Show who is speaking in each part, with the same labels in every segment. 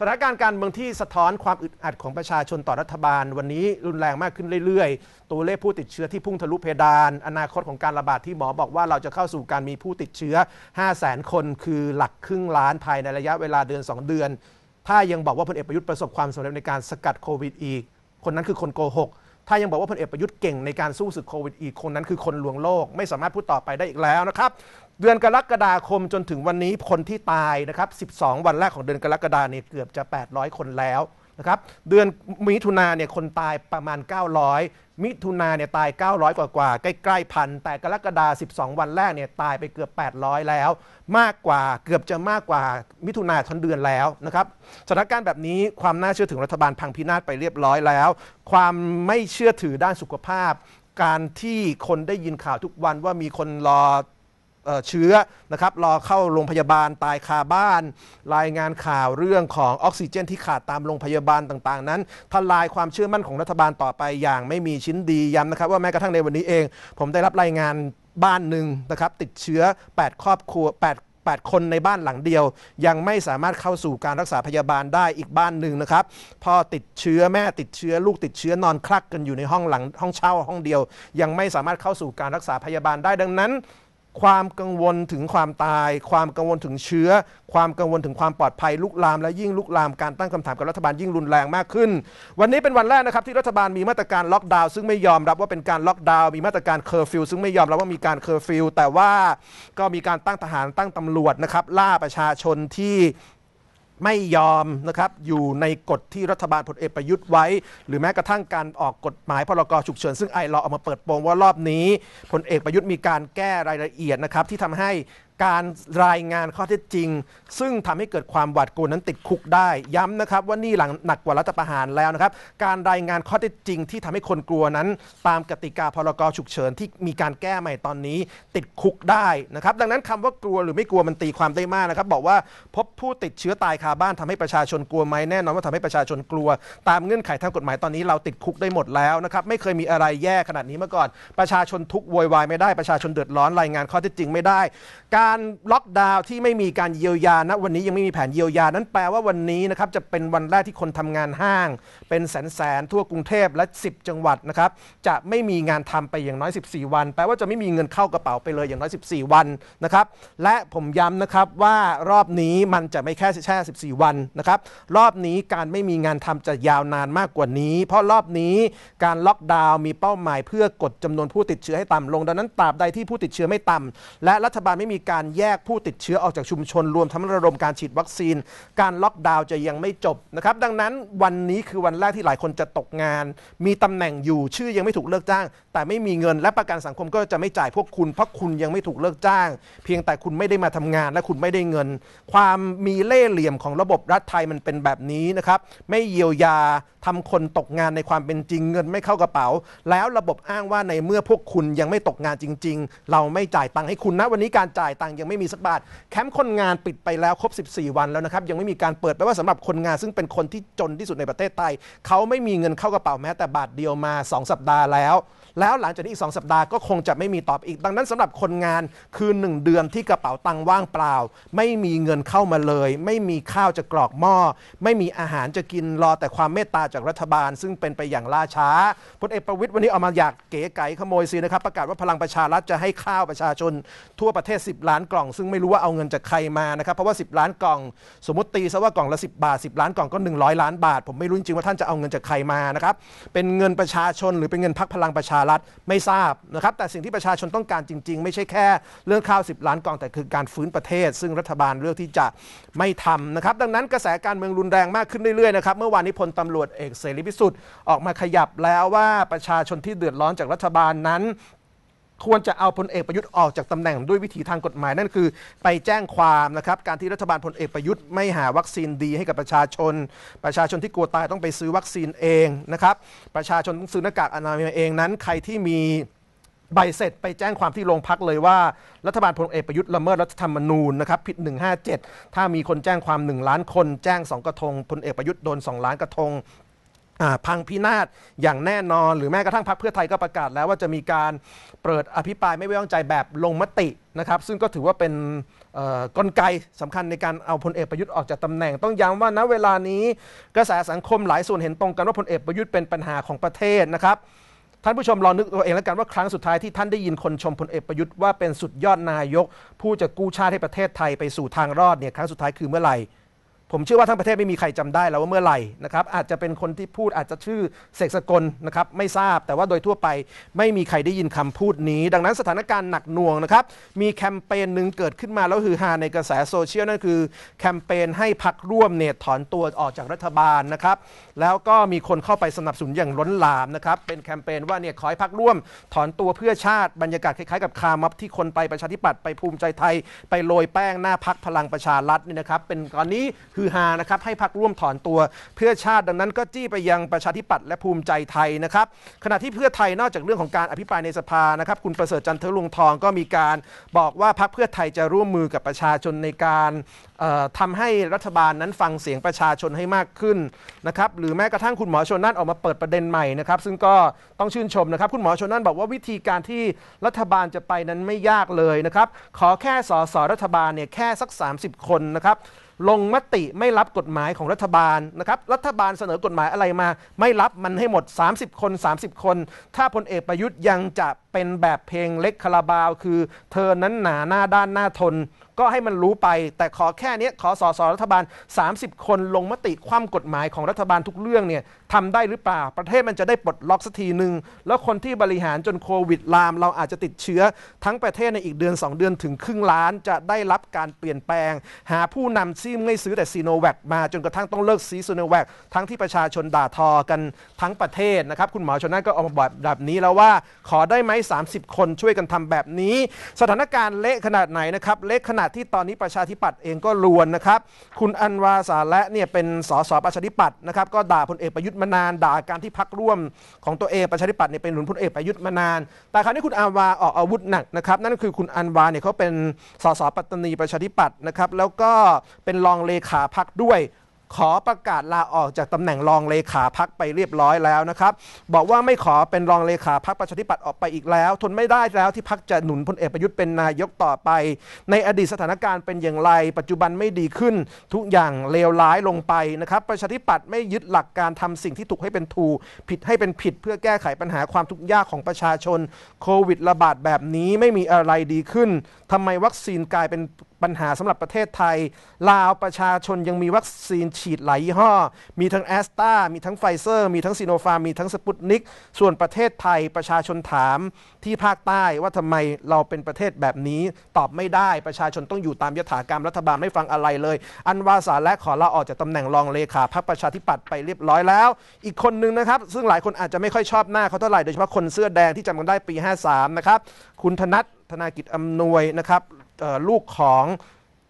Speaker 1: สถานการณ์การเมืองที่สะท้อนความอึดอัดของประชาชนต่อรัฐบาล วันนี้รุนแรงมากขึ้นเรื่อยๆ ตัวเลขผู้ติดเชื้อที่พุ่งทะลุเพดาน อนาคตของการระบาดที่หมอบอกว่าเราจะเข้าสู่การมีผู้ติดเชื้อ5 0 0 0 0 0 คนคือหลักครึ่งล้านภายในระยะเวลาเดือน 2 เดือน ถ้ายังบอกว่าพลเอกประยุทธ์ประสบความสำเร็จในการสกัดโควิดอีกคนนั้นคือคนโกหกถ้ายังบอกว่าพลเอกประยุทธ์เก่งในการสู้ศึกโควิดอีกคนนั้น คือคนลวงโลกไม่สามารถพูดต่อไปได้อีกแล้วนะครับเดือนกรกฎาคมจนถึงวันนี้คนที่ตายนะครับ 12 วันแรกของเดือนกรกฎาเนี่ยเกือบจะ 800 คนแล้วนะครับ เดือนมิถุนาเนี่ยคนตายประมาณ 900 มิถุนาเนี่ยตาย 900 กว่ากว่าใกล้ๆพันแต่กรกฎาคม 12 วันแรกเนี่ยตายไปเกือบ 800 แล้วมากกว่าเกือบจะมากกว่ามิถุนาทั้งเดือนแล้วนะครับ สถานการณ์แบบนี้ความน่าเชื่อถือรัฐบาลพังพินาศไปเรียบร้อยแล้ว ความไม่เชื่อถือด้านสุขภาพ การที่คนได้ยินข่าวทุกวันว่ามีคนรอเชื้อนะครับ รอเข้าโรงพยาบาลตายคาบ้าน รายงานข่าวเรื่องของออกซิเจน ที่ขาดตามโรงพยาบาลต่างๆ นั้น ทลายความเชื่อมั่นของรัฐบาลต่อไปอย่างไม่มีชิ้นดีย้ำนะครับ ว่าแม้กระทั่งในวันนี้เอง ผมได้รับรายงานบ้านหนึ่งนะครับติดเชื้อ 8 ครอบครัว8 8คนในบ้านหลังเดียว ยังไม่สามารถเข้าสู่การรักษาพยาบาลได้อีกบ้านหนึ่งนะครับพ่อติดเชื้อแม่ติดเชื้อลูกติดเชื้อนอนคลักกันอยู่ในห้องหลังห้องเช่าห้องเดียว ยังไม่สามารถเข้าสู่การรักษาพยาบาลได้ดังนั้นความกังวลถึงความตาย ความกังวลถึงเชื้อ ความกังวลถึงความปลอดภัยลุกลามและยิ่งลุกลามการตั้งคำถามกับรัฐบาลยิ่งรุนแรงมากขึ้น วันนี้เป็นวันแรกนะครับที่รัฐบาลมีมาตรการล็อกดาวน์ซึ่งไม่ยอมรับว่าเป็นการล็อกดาวน์มีมาตรการเคอร์ฟิวซึ่งไม่ยอมรับว่ามีการเคอร์ฟิวแต่ว่าก็มีการตั้งทหารตั้งตำรวจนะครับล่าประชาชนที่ไม่ยอมนะครับ อยู่ในกฎที่รัฐบาลพลเอกประยุทธ์ไว้ หรือแม้กระทั่งการออกกฎหมายพรกฉุกเฉิน ซึ่งไอรอออกมาเปิดโปงว่ารอบนี้พลเอกประยุทธ์มีการแก้รายละเอียดนะครับ ที่ทำให้การรายงานข้อเท็จจริง ซึ่งทำให้เกิดความหวาดกลัวนั้นติดคุกได้ย้ำนะครับว่านี่หลังหนักกว่ารัฐประหารแล้วนะครับการรายงานข้อเท็จจริง ที่ทำให้คนกลัวนั้น ตามกติกาพรกฉุกเฉินที่มีการแก้ใหม่ตอนนี้ติดคุกได้นะครับดังนั้นคำว่ากลัวหรือไม่กลัวมันตีความได้มากนะครับบอกว่าพบผู้ติดเชื้อตายคาบ้านทำให้ประชาชนกลัวไหมแน่นอนว่าทำให้ประชาชนกลัว ตามเงื่อนไขทางกฎหมายตอนนี้เราติดคุกได้หมดแล้วนะครับไม่เคยมีอะไรแย่ขนาดนี้มาก่อน ประชาชนทุกโวยวายไม่ได้ประชาชนเดือดร้อนรายงานข้อเท็จจริงไม่ได้การการล็อกดาวน์ที่ไม่มีการเยียวยานะวันนี้ยังไม่มีแผนเยียวยานั้นแปลว่าวันนี้นะครับจะเป็นวันแรกที่คนทำงานห้าง เป็นแสนๆทั่วกรุงเทพและ 10 จังหวัดนะครับจะไม่มีงานทำไปอย่างน้อย14วัน แปลว่าจะไม่มีเงินเข้ากระเป๋าไปเลยอย่างน้อย14 วันนะครับและผมย้ำนะครับว่ารอบนี้มันจะไม่แค่แค่14 วันนะครับรอบนี้การไม่มีงานทำจะยาวนานมากกว่านี้ เพราะรอบนี้การล็อกดาวน์มีเป้าหมายเพื่อกดจำนวนผู้ติดเชื้อให้ต่ำลงดังนั้นตราบใดที่ผู้ติดเชื้อไม่ต่ำ และรัฐบาลไม่มีการการแยกผู้ติดเชื้อออกจากชุมชน รวมทั้งระดมการฉีดวัคซีน การล็อกดาวน์จะยังไม่จบนะครับดังนั้นวันนี้คือวันแรกที่หลายคนจะตกงาน มีตำแหน่งอยู่ชื่อยังไม่ถูกเลิกจ้าง แต่ไม่มีเงิน และประกันสังคมก็จะไม่จ่ายพวกคุณเพราะคุณยังไม่ถูกเลิกจ้าง เพียงแต่คุณไม่ได้มาทำงาน และคุณไม่ได้เงิน ความมีเล่ห์เหลี่ยมของระบบรัฐไทยมันเป็นแบบนี้นะครับไม่เยียวยาทำคนตกงานในความเป็นจริงเงินไม่เข้ากระเป๋า แล้วระบบอ้างว่าในเมื่อพวกคุณยังไม่ตกงานจริง ๆ เราไม่จ่ายตังค์ให้คุณนะวันนี้การจ่ายตังางยังไม่มีสักบาท แคมป์คนงานปิดไปแล้วครบ14 วันแล้วนะครับ ยังไม่มีการเปิดแปลว่าสำหรับคนงาน ซึ่งเป็นคนที่จนที่สุดในประเทศไทย เขาไม่มีเงินเข้ากระเป๋าแม้แต่บาทเดียวมา 2 สัปดาห์แล้ว แล้วหลังจากนี้อีกสสัปดาห์ก็คงจะไม่มีตอบอีก ดังนั้น สำหรับคนงานคือ1เดือนที่กระเป๋าตังว่างเปล่า ไม่มีเงินเข้ามาเลย ไม่มีข้าวจะกรอกหม้อ ไม่มีอาหารจะกินรอแต่ความเมตตาจากรัฐบาล ซึ่งเป็นไปอย่างล่าช้า พลเอกประวิตยวันนี้ออกมาอยากเก๋ไก๋ขโมยซีนะครับประกาศว่าพลังประชารัฐจะให้ข้าวประชาชนทั่วประเทศ10ล้านานกล่องซึ่งไม่รู้ว่าเอาเงินจากใครมานะครับเพราะว่า10 ล้านกล่อง สมมติตีซะว่ากล่องละ10บาท10ล้านกล่องก็ 100 ล้านบาท ผมไม่รู้จริงว่าท่านจะเอาเงินจากใครมานะครับเป็นเงินประชาชนหรือเป็นเงินพักพลังประชารัฐไม่ทราบนะครับแต่สิ่งที่ประชาชนต้องการจริงๆ ไม่ใช่แค่ เรื่องข้าว10 ล้านกล่องแต่คือการฟื้นประเทศ ซึ่งรัฐบาลเลือกที่จะไม่ทำนะครับดังนั้นกระแสการเมืองรุนแรงมากขึ้นเรื่อยๆนะครับเมื่อวานนี้พลตำรวจเอกเสรีพิสุทธิ์ออกมาขยับแล้วว่าประชาชนที่เดือดร้อนจากรัฐบาลนั้นควรจะเอาพลเอกประยุทธ์ออกจากตำแหน่งด้วยวิธีทางกฎหมายนั่นคือไปแจ้งความนะครับการที่รัฐบาลพลเอกประยุทธ์ไม่หาวัคซีนดีให้กับประชาชน ประชาชนที่กลัวตายต้องไปซื้อวัคซีนเองนะครับประชาชนต้องซื้อหน้ากากอนามัยเองนั้น ใครที่มีใบเสร็จไปแจ้งความที่โรงพักเลย ว่ารัฐบาลพลเอกประยุทธ์ละเมิดรัฐธรรมนูญนะครับผิด 157 ถ้ามีคนแจ้งความ 1 ล้านคน แจ้ง2กระทงพลเอกประยุทธ์โดน2ล้านกระทงพังพินาศอย่างแน่นอน หรือแม้กระทั่งพรรคเพื่อไทยก็ประกาศแล้วว่าจะมีการเปิดอภิปรายไม่ไว้วางใจแบบลงมตินะครับซึ่งก็ถือว่าเป็นกลไกสำคัญในการเอาพลเอกประยุทธ์ออกจากตาแหน่งต้องย้ำว่าณเวลานี้กระแสสังคมหลายส่วนเห็นตรงกันว่าพลเอกประยุทธ์เป็นปัญหาของประเทศนะครับท่านผู้ชมลองนึกตัวเองแล้วกันว่าครั้งสุดท้ายที่ท่านได้ยินคนชมพลเอกประยุทธ์ว่าเป็นสุดยอดนายก ผู้จะกู้ชาติให้ประเทศไทยไปสู่ทางรอดเนี่ยครั้งสุดท้ายคือเมื่อไหร่ผมเชื่อว่าทั้งประเทศไม่มีใครจำได้แล้วว่าเมื่อไหร่นะครับ อาจจะเป็นคนที่พูดอาจจะชื่อเสกสกลนะครับไม่ทราบแต่ว่าโดยทั่วไปไม่มีใครได้ยินคำพูดนี้ ดังนั้นสถานการณ์หนักหน่วงนะครับมีแคมเปญหนึ่งเกิดขึ้นมาแล้วฮือฮาในกระแสโซเชียล นั่นคือ แคมเปญให้พักร่วมเนี่ยถอนตัวออกจากรัฐบาลนะครับแล้วก็มีคนเข้าไปสนับสนุนอย่างล้นหลามนะครับเป็นแคมเปญว่าเนี่ยขอให้พักร่วมถอนตัวเพื่อชาติบรรยากาศคล้ายๆกับคามับที่คนไปประชาธิปัตย์ไปภูมิใจไทย ไปโรยแป้งหน้าพักพลังประชารัฐนี่นะครับ เป็นตอนนี้ฮือฮานะครับ ให้พักร่วมถอนตัวเพื่อชาติ ดังนั้นก็จี้ไปยังประชาธิปัตย์และภูมิใจไทยนะครับ ขณะที่เพื่อไทย นอกจากเรื่องของการอภิปรายในสภา นะครับ คุณประเสริฐจันทร์ลุงทองก็มีการบอกว่าพักเพื่อไทยจะร่วมมือกับประชาชนในการทำให้รัฐบาลนั้นฟังเสียงประชาชนให้มากขึ้นนะครับ หรือแม้กระทั่งคุณหมอชนนั่นออกมาเปิดประเด็นใหม่นะครับ ซึ่งก็ต้องชื่นชมนะครับ คุณหมอชนนั่นบอกว่าวิธีการที่รัฐบาลจะไปนั้นไม่ยากเลยนะครับ ขอแค่สสรัฐบาลเนี่ยแค่สัก 30 คนนะครับลงมติไม่รับกฎหมายของรัฐบาลนะครับ รัฐบาลเสนอกฎหมายอะไรมา ไม่รับมันให้หมด 30 คน 30 คน ถ้าพลเอกประยุทธ์ยังจะเป็นแบบเพลงเล็กคาราบาว คือเธอนั้นหนาหน้าด้านหน้าทน ก็ให้มันรู้ไปแต่ขอแค่นี้ขอสอสอรัฐบาล 30 คนลงมติคว่ำกฎหมายของรัฐบาลทุกเรื่องเนี่ยทำได้หรือเปล่าประเทศมันจะได้ปลดล็อกสักทีหนึ่งแล้วคนที่บริหารจนโควิดลาม เราอาจจะติดเชื้อทั้งประเทศในอีกเดือน 2 เดือนถึงครึ่งล้านจะได้รับการเปลี่ยนแปลง หาผู้นำซี่ไม่ซื้อแต่ซีโนแวคมาจนกระทั่งต้องเลิกซีโนแวคทั้งที่ประชาชนด่าทอกันทั้งประเทศนะครับคุณหมอชนน่นก็ออกมาบอกแบบนี้แล้วว่าขอได้ไหม30 คนช่วยกันทำแบบนี้ สถานการณ์เละขนาดไหนนะครับเละขนาดที่ตอนนี้ประชาธิปัตย์เองก็รวนนะครับคุณอันวาสาและเนี่ยเป็นสสประชาธิปัตย์นะครับก็ด่าพลเอกประยุทธ์มานานด่าการที่พักร่วมของตัวเองประชาธิปัตย์เนี่ยเป็นหนุนพลเอกประยุทธ์มานานแต่คราวนี้คุณอาวาออกอาวุธหนักนะครับ นั่นคือคุณอันวาเนี่ยเขาเป็นสสปัตตานีประชาธิปัตย์นะครับแล้วก็เป็นรองเลขาพักด้วยขอประกาศลาออกจากตำแหน่งรองเลขาพักไปเรียบร้อยแล้วนะครับบอกว่าไม่ขอเป็นรองเลขาพักประชาธิปัตย์ออกไปอีกแล้วทนไม่ได้แล้วที่พักจะหนุนพลเอกประยุทธ์เป็นนายกต่อไป ในอดีตสถานการณ์เป็นอย่างไร ปัจจุบันไม่ดีขึ้นทุกอย่างเลวร้ายลงไปนะครับประชาธิปัตย์ไม่ยึดหลักการทำสิ่งที่ถูกให้เป็นถูกผิดให้เป็นผิดเพื่อแก้ไขปัญหาความทุกข์ยากของประชาชนโควิดระบาดแบบนี้ไม่มีอะไรดีขึ้น ทำไมวัคซีนกลายเป็นปัญหาสำหรับประเทศไทยลาวประชาชนยังมีวัคซีนฉีดหลายยี่ห้อ มีทั้งแอสตามีทั้งไฟเซอร์ มีทั้งซีโนฟาร์มมีทั้งสปุตนิก ส่วนประเทศไทยประชาชนถามที่ภาคใต้ว่าทำไมเราเป็นประเทศแบบนี้ตอบไม่ได้ ประชาชนต้องอยู่ตามยถากรรมรัฐบาลไม่ฟังอะไรเลย อันวาสาและขอลาออกจากตาแหน่งรองเลขาพรรคประชาธิปัตย์ไปเรียบร้อยแล้ว อีกคนนึงนะครับ ซึ่งหลายคนอาจจะไม่ค่อยชอบหน้าเขาเท่าไหร่โดยเฉพาะคนเสื้อแดงที่จำกันได้ปี 53นะครับคุณธนัทธนากิจอำนวยนะครับลูกของ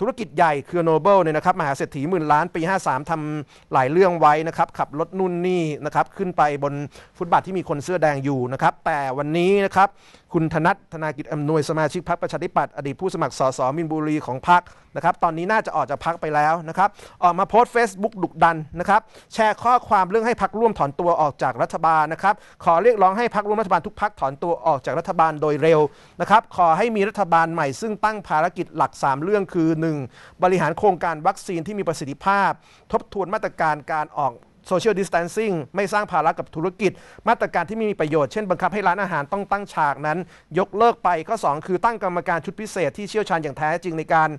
Speaker 1: ธุรกิจใหญ่คือโนเบิลเนี่ยนะครับมหาเศรษฐีหมื่นล้านปี 53 ทำหลายเรื่องไว้นะครับขับรถนุ่นนี่นะครับขึ้นไปบนฟุตบาทที่มีคนเสื้อแดงอยู่นะครับแต่วันนี้นะครับคุณธนัทธนากิจอำนวยสมาชิกพรรคประชาธิปัตย์อดีตผู้สมัครสสมินบุรีของพรรคนะครับ ตอนนี้น่าจะออกจากพักไปแล้วนะครับ ออกมาโพสต์ Facebook ดุกดันนะครับ แชร์ข้อความเรื่องให้พักร่วมถอนตัวออกจากรัฐบาลนะครับ ขอเรียกร้องให้พักร่วมรัฐบาลทุกพักถอนตัวออกจากรัฐบาลโดยเร็วนะครับ ขอให้มีรัฐบาลใหม่ซึ่งตั้งภารกิจหลัก 3เรื่องคือ 1. บริหารโครงการวัคซีนที่มีประสิทธิภาพ ทบทวนมาตรการการออกโซเชียลดิสแตนซิ่งไม่สร้างภาระกับธุรกิจ มาตรการที่ไม่มีประโยชน์เช่นบังคับให้ร้านอาหารต้องตั้งฉากนั้น ยกเลิกไปข้อ2คือตั้งกรรมการชุดพิเศษ ที่เชี่ยวชาญอย่างแท้จริงในการ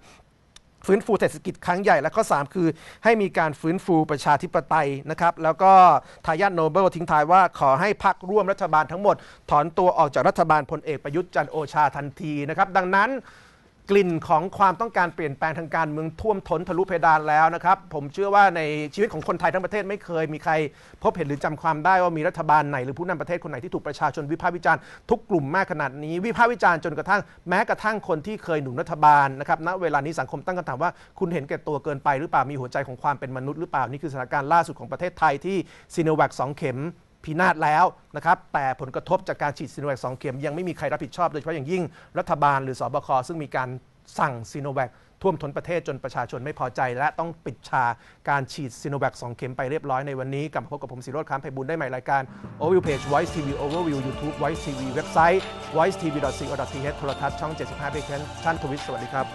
Speaker 1: ฟื้นฟูเศรษฐกิจครั้งใหญ่ และข้อ3คือให้มีการฟื้นฟูประชาธิปไตยนะครับแล้วก็ ทายาทโนเบิลทิ้งท้ายว่าขอให้พักร่วมรัฐบาลทั้งหมด ถอนตัวออกจากรัฐบาลพลเอกประยุทธ์จันโอชาทันทีนะครับดังนั้นกลิ่นของความต้องการเปลี่ยนแปลงทางการเมืองท่วมท้นทะลุเพดานแล้วนะครับ ผมเชื่อว่าในชีวิตของคนไทยทั้งประเทศไม่เคยมีใครพบเห็นหรือจำความได้ว่ามีรัฐบาลไหน หรือผู้นำประเทศคนไหนที่ถูกประชาชนวิพากษ์วิจารณ์ ทุกกลุ่มมากขนาดนี้ วิพากษ์วิจารณ์จนกระทั่งแม้กระทั่งคนที่เคยหนุนรัฐบาลนะครับณเวลานี้สังคมตั้งคำถามว่า คุณเห็นแก่ตัวเกินไปหรือเปล่ามีหัวใจของความเป็นมนุษย์หรือเปล่านี่คือสถานการณ์ล่าสุดของประเทศไทยที่ซีโนแวคสองเข็มพินาศแล้วนะครับ แต่ผลกระทบจากการฉีดซีโนแวคสองเข็มยังไม่มีใครรับผิดชอบ โดยเฉพาะอย่างยิ่งรัฐบาลหรือสบคซึ่งมีการสั่งซีโนแวคท่วมท้นประเทศจนประชาชนไม่พอใจ และต้องปิดฉากการฉีดซีโนแวคสองเข็มไปเรียบร้อยในวันนี้ กลับมาพบกับผมศิโรธค้ามไพบุญได้ใหม่รายการ Overview Page Voice TV Overview YouTube Voice TV เว็บไซต์ voicetv.co.th โทรทัศน์ช่อง75 p a t i o n ชั้นทวิตสวัสดีครับ